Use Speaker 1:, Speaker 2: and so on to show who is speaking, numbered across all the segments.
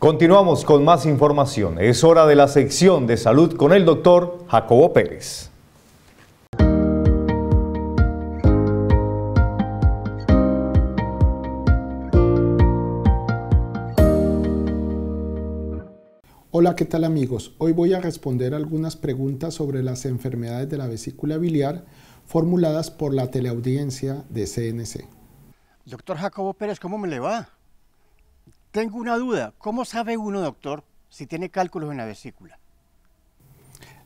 Speaker 1: Continuamos con más información. Es hora de la sección de salud con el doctor Jacobo Pérez.
Speaker 2: Hola, ¿qué tal amigos? Hoy voy a responder algunas preguntas sobre las enfermedades de la vesícula biliar formuladas por la teleaudiencia de CNC.
Speaker 1: Doctor Jacobo Pérez, ¿cómo me le va? Tengo una duda. ¿Cómo sabe uno, doctor, si tiene cálculos en la vesícula?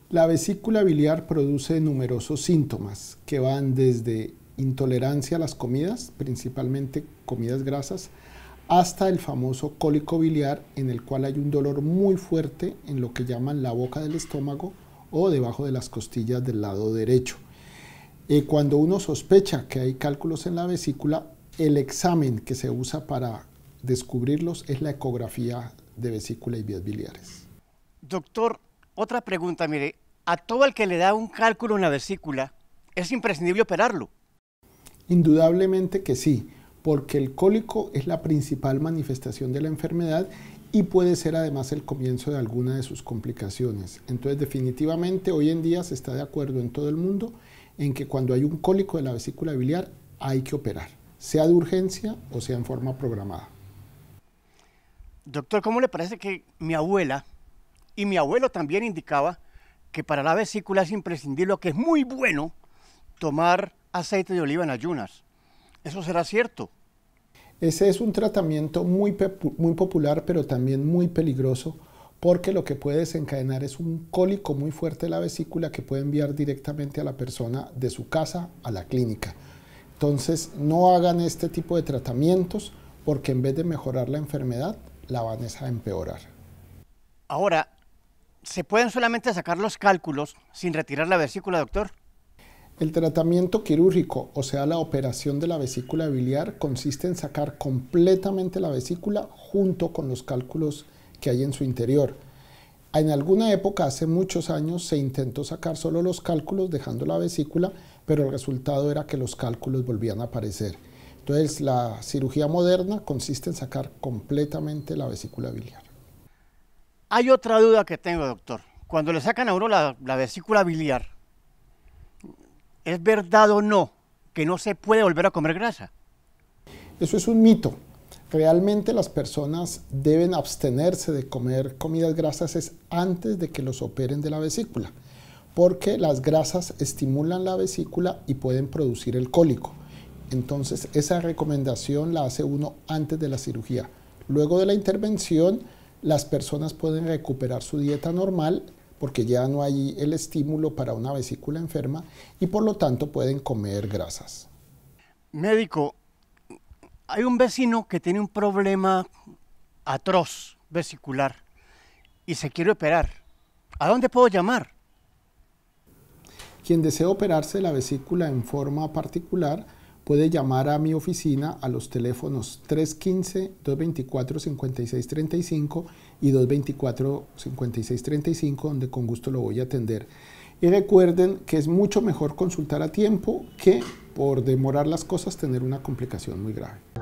Speaker 2: La vesícula biliar produce numerosos síntomas que van desde intolerancia a las comidas, principalmente comidas grasas, hasta el famoso cólico biliar en el cual hay un dolor muy fuerte en lo que llaman la boca del estómago o debajo de las costillas del lado derecho. Eh, cuando uno sospecha que hay cálculos en la vesícula, el examen que se usa para descubrirlos es la ecografía de vesícula y vías biliares. Doctor,
Speaker 1: otra pregunta, mire, a todo el que le da un cálculo en la vesícula, ¿es imprescindible operarlo?
Speaker 2: Indudablemente que sí, porque el cólico es la principal manifestación de la enfermedad y puede ser además el comienzo de alguna de sus complicaciones. Entonces definitivamente hoy en día se está de acuerdo en todo el mundo en que cuando hay un cólico de la vesícula biliar hay que operar, sea de urgencia o sea en forma programada.
Speaker 1: Doctor, ¿cómo le parece que mi abuela y mi abuelo también indicaba que para la vesícula es imprescindible, que es muy bueno, tomar aceite de oliva en ayunas? ¿Eso será cierto?
Speaker 2: Ese es un tratamiento muy, muy popular, pero también muy peligroso, porque lo que puede desencadenar es un cólico muy fuerte de la vesícula que puede enviar directamente a la persona de su casa a la clínica. Entonces, no hagan este tipo de tratamientos porque en vez de mejorar la enfermedad, la van a empeorar.
Speaker 1: Ahora, ¿se pueden solamente sacar los cálculos sin retirar la vesícula, doctor?
Speaker 2: El tratamiento quirúrgico, o sea, la operación de la vesícula biliar, consiste en sacar completamente la vesícula junto con los cálculos que hay en su interior. En alguna época, hace muchos años, se intentó sacar solo los cálculos dejando la vesícula, pero el resultado era que los cálculos volvían a aparecer. Entonces, la cirugía moderna consiste en sacar completamente la vesícula biliar.
Speaker 1: Hay otra duda que tengo, doctor. Cuando le sacan a uno la, la vesícula biliar, ¿es verdad o no que no se puede volver a comer grasa?
Speaker 2: Eso es un mito. Realmente las personas deben abstenerse de comer comidas grasas antes de que los operen de la vesícula, porque las grasas estimulan la vesícula y pueden producir el cólico entonces, esa recomendación la hace uno antes de la cirugía. Luego de la intervención, las personas pueden recuperar su dieta normal porque ya no hay el estímulo para una vesícula enferma y por lo tanto pueden comer grasas. Médico, hay un vecino
Speaker 1: que tiene un problema atroz vesicular y se quiere operar.
Speaker 2: ¿A dónde puedo llamar? Quien desea operarse la vesícula en forma particular, puede llamar a mi oficina a los teléfonos 315-224-5635 y 224-5635, donde con gusto lo voy a atender. Y recuerden que es mucho mejor consultar a tiempo que por demorar las cosas tener una complicación muy grave.